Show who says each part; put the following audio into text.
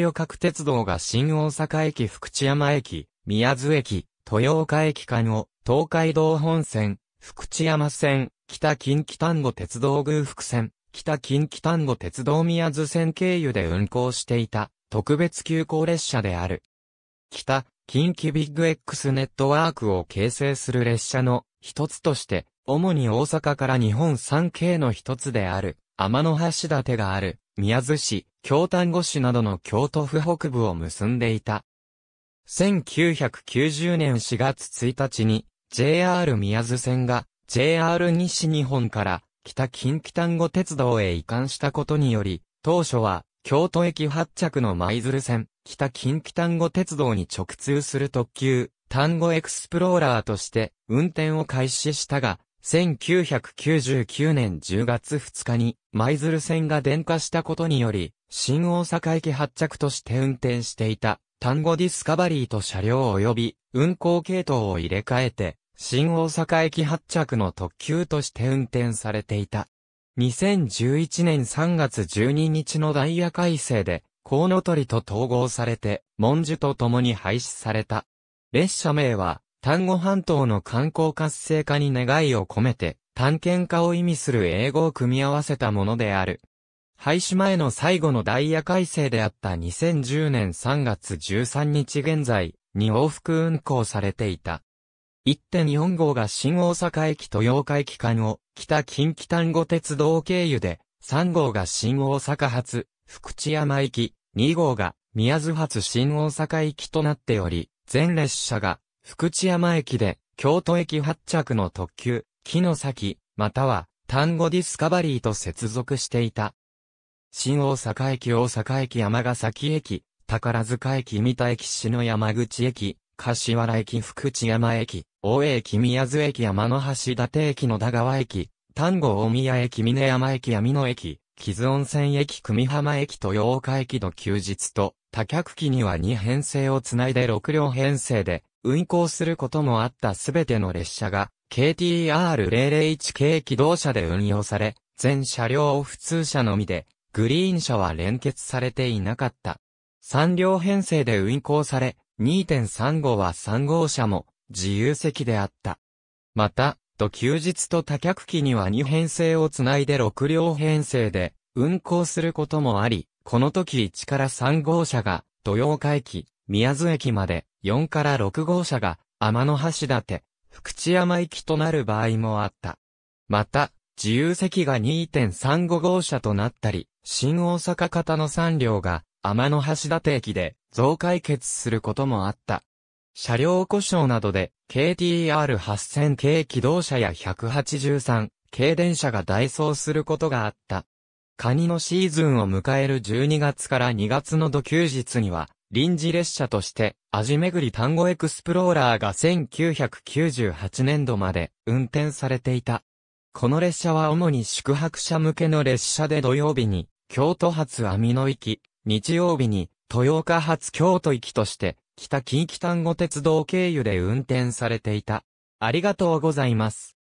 Speaker 1: 旅客鉄道が新大阪駅福知山駅、宮津駅、豊岡駅間を東海道本線、福知山線、北近畿丹後鉄道宮福線、北近畿丹後鉄道宮津線経由で運行していた特別急行列車である。北、近畿ビッグ X ネットワークを形成する列車の一つとして、主に大阪から日本三景の一つである、天橋立がある、宮津市、京丹後市などの京都府北部を結んでいた。1990年4月1日に JR 宮津線が JR 西日本から北近畿丹後鉄道へ移管したことにより、当初は京都駅発着の舞鶴線、北近畿丹後鉄道に直通する特急、丹後エクスプローラーとして運転を開始したが、1999年10月2日に、舞鶴線が電化したことにより、新大阪駅発着として運転していた、単語ディスカバリーと車両及び、運行系統を入れ替えて、新大阪駅発着の特急として運転されていた。2011年3月12日のダイヤ改正で、コウノトリと統合されて、文字と共に廃止された。列車名は、丹後半島の観光活性化に願いを込めて、探検家を意味する英語を組み合わせたものである。廃止前の最後のダイヤ改正であった2010年3月13日現在に往復運行されていた。1.4号が新大阪駅と岡駅間を北近畿丹後鉄道経由で、3号が新大阪発福知山駅、2号が宮津発新大阪行きとなっており、全列車が福知山駅で、京都駅発着の特急、木の先、または、単語ディスカバリーと接続していた。新大阪駅大阪駅山ヶ崎駅、宝塚駅三田駅篠山口駅、柏原駅福知山駅、大江駅宮津駅山の橋立駅野田川駅、丹後大宮駅峰山駅闇野駅、木津温泉駅久美浜駅と岡駅の休日と、多客機には2編成をつないで6両編成で、運行することもあったすべての列車が KTR001 系機動車で運用され、全車両を普通車のみで、グリーン車は連結されていなかった。3両編成で運行され、2.3号は3号車も自由席であった。また、と休日と多客機には2編成をつないで6両編成で運行することもあり、この時1から3号車が土曜会期、宮津駅まで4から6号車が天の橋立、福知山行きとなる場合もあった。また、自由席が2.35号車となったり、新大阪方の3両が天の橋立駅で増解決することもあった。車両故障などで KTR8000 系機動車や183系電車が代走することがあった。カニのシーズンを迎える12月から2月の土休日には、臨時列車として、味巡り単語エクスプローラーが1998年度まで運転されていた。この列車は主に宿泊者向けの列車で土曜日に、京都発網野行き、日曜日に、豊岡発京都行きとして、北近畿単語鉄道経由で運転されていた。ありがとうございます。